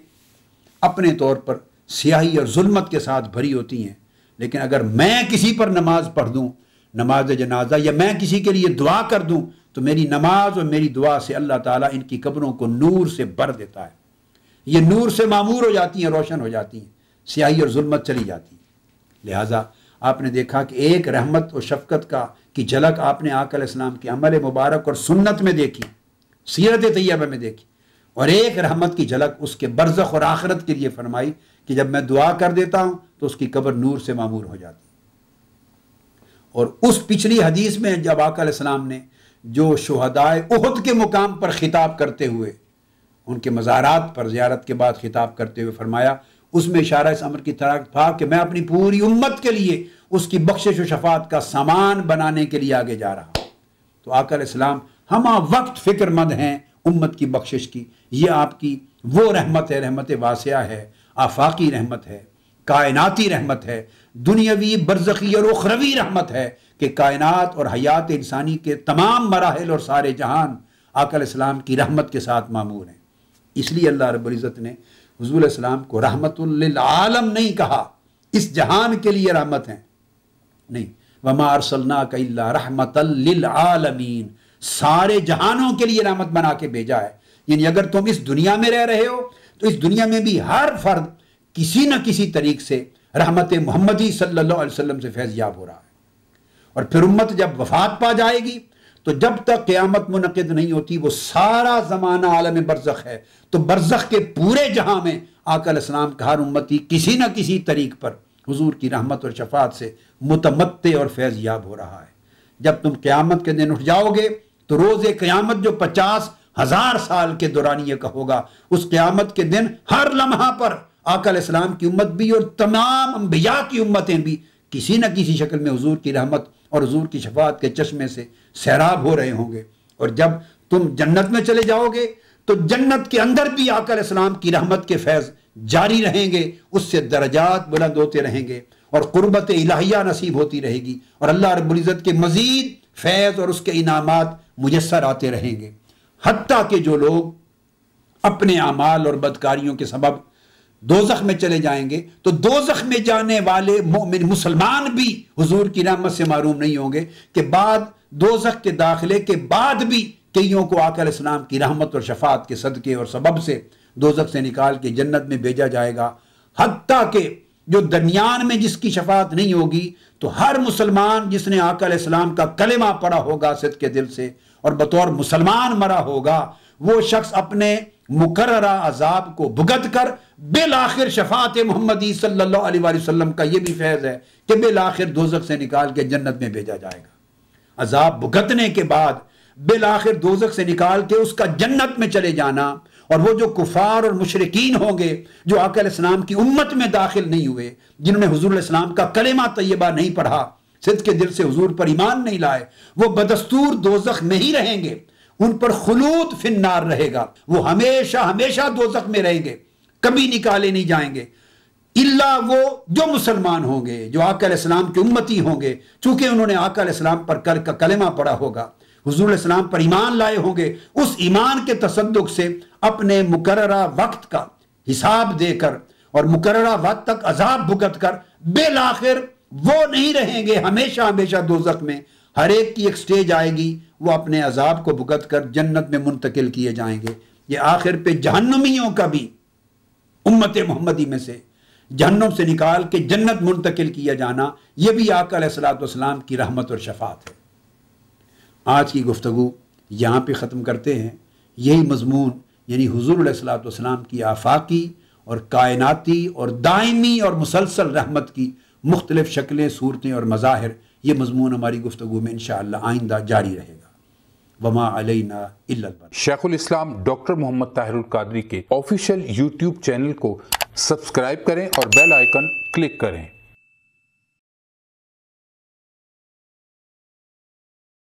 अपने तौर पर स्याही और जुल्मत के साथ भरी होती हैं लेकिन अगर मैं किसी पर नमाज पढ़ दूँ नमाज जनाजा या मैं किसी के लिए दुआ कर दूँ तो मेरी नमाज और मेरी दुआ से अल्लाह ताला इनकी कब्रों को नूर से भर देता है ये नूर से मामूर हो जाती हैं रोशन हो जाती हैं स्याही और जुल्मत चली जाती है लिहाजा आपने देखा कि एक रहमत और शफकत का की झलक आपने आकल इस्लाम के अमल मुबारक और सुन्नत में देखी सीरत तैयब में देखी और एक रहमत की झलक उसके बरजक और आखरत के लिए फरमाई कि जब मैं दुआ कर देता हूँ तो उसकी कब्र नूर से मामूर हो जाती और उस पिछली हदीस में जब आकल इस्लाम ने जो शहदाय उहद के मुकाम पर ख़िताब करते हुए उनके मज़ारात पर ज़्यारत के बाद ख़िताब करते हुए फरमाया उसमें इशारा इस अमर की तरह था कि मैं अपनी पूरी उम्मत के लिए उसकी बख्शिश शफात का सामान बनाने के लिए आगे जा रहा हूँ तो आकर इस्लाम हम वक्त फ़िक्रमंद हैं उम्मत की बख्शिश की ये आपकी वो रहमत है रहमत वास है आफाकी रहमत है कायनाती रहमत है दुनियावी बरजखी और उखरवी रहमत है कि कायनात और हयात इंसानी के तमाम मराहल और सारे जहान आकल इस्लाम की रहमत के साथ मामूर हैं इसलिए अल्लाह रब्ज़त ने हजूल इस्लाम को आलम नहीं कहा इस जहान के लिए रहमत हैं नहीं वमारसलना कल्ला रहमत आलमीन सारे जहानों के लिए रहमत बना के भेजा है यानी अगर तुम इस दुनिया में रह रहे हो तो इस दुनिया में भी हर फर्द किसी न किसी तरीक से रहमत मोहम्मदी सल्लल्लाहु अलैहि वसल्लम से फैज़ याब हो रहा है और फिर उम्मत जब वफात पा जाएगी तो जब तक क़्यामत मुनद नहीं होती वो सारा ज़माना आलम बरसख है तो बरसख के पूरे जहाँ में आकल इस्लाम का हर उम्मती किसी न किसी तरीक पर हुजूर की रहमत और शफात से मुतमत और फैज़ याब हो रहा है जब तुम क़्यामत के दिन उठ जाओगे तो रोज़ क़्यामत जो पचास हज़ार साल के दौरानिए का होगा उस क़्यामत के दिन हर लम्हा पर आकल इस्लाम की उम्मत भी और तमाम अम्बिया की उम्मतें भी किसी न किसी शक्ल में हजूर की रहमत और हजूर की शफात के चश्मे से सैराब हो रहे होंगे और जब तुम जन्नत में चले जाओगे तो जन्नत के अंदर भी आकल इस्लाम की रहमत के फैज़ जारी रहेंगे उससे दर्जात बुलंद होते रहेंगे और कुर्बत इलाहिया नसीब होती रहेगी और अल्लाह रबुल्ज़त के मज़ीद फैज़ और उसके इनाम मुयसर आते रहेंगे हती के जो लोग अपने अमाल और बदकारियों के सबब दोजख में चले जाएंगे तो दो दोजख में जाने वाले मुसलमान भी हजूर की रहमत से मरूम नहीं होंगे कि बाद दो दोजख के दाखिले के बाद भी कईयों को आकर इस्लाम की रहमत और शफात के सदक़े और सबब से दोजख से निकाल के जन्नत में भेजा जाएगा हती के जो दरमियान में जिसकी शफात नहीं होगी तो हर मुसलमान जिसने आकर इस्लाम का कलेमा पड़ा होगा सिद के दिल से और बतौर मुसलमान मरा होगा वो शख्स अपने मुकर अजाब को भुगत कर बिल आखिर शफात मोहम्मदी सल्लाम का यह भी फैज़ है कि बिल आखिर दोजक से निकाल के जन्नत में भेजा जाएगा अजाब भुगतने के बाद बिल आखिर दोजक से निकाल के उसका जन्नत में चले जाना और वो जो कुफार और मुशरकिन होंगे जो इस्लाम की उम्मत में दाखिल नहीं हुए जिन्होंने हजूर का कलेमा तयबा नहीं पढ़ा सिद्ध के दिल से हजूर पर ईमान नहीं लाए वो बदस्तूर दोजख में ही रहेंगे उन पर खलूद फिन्नार रहेगा वो हमेशा हमेशा दो जख्म में रहेंगे कभी निकाले नहीं जाएंगे इल्ला वो जो मुसलमान होंगे जो आकाम के उम्मती होंगे चूंकि उन्होंने आकलम पर कर का कलेमा पड़ा होगा हजूर इस्लाम पर ईमान लाए होंगे उस ईमान के तसदुक से अपने मुकर वक्त का हिसाब देकर और मुकर वक्त तक अजाब भुगत कर बेलाखिर वो नहीं रहेंगे हमेशा हमेशा दोजक में हर एक की एक स्टेज आएगी वो अपने अजाब को भुगत कर जन्नत में मुंतकिल किए जाएंगे ये आखिर पे जहनमियों का भी उम्मत मोहम्मदी में से जहनम से निकाल के जन्नत मुंतकिल किया जाना यह भी सलाम की रहमत और शफात है आज की गुफ्तु यहाँ पर ख़त्म करते हैं यही मजमून यानी हजूर सलाम की आफाकी और कायनाती और दायमी और मुसलसल रहमत की मुख्तलिफ शक्लें सूरतें और मज़ाहिर ये मजमून हमारी गुफ्तु में इन आइंदा जारी रहेगा वमा अलैना शेखुल इस्लाम डॉक्टर मोहम्मद ताहिरुल कादरी के ऑफिशियल यूट्यूब चैनल को सब्सक्राइब करें और बेल आइकन क्लिक करें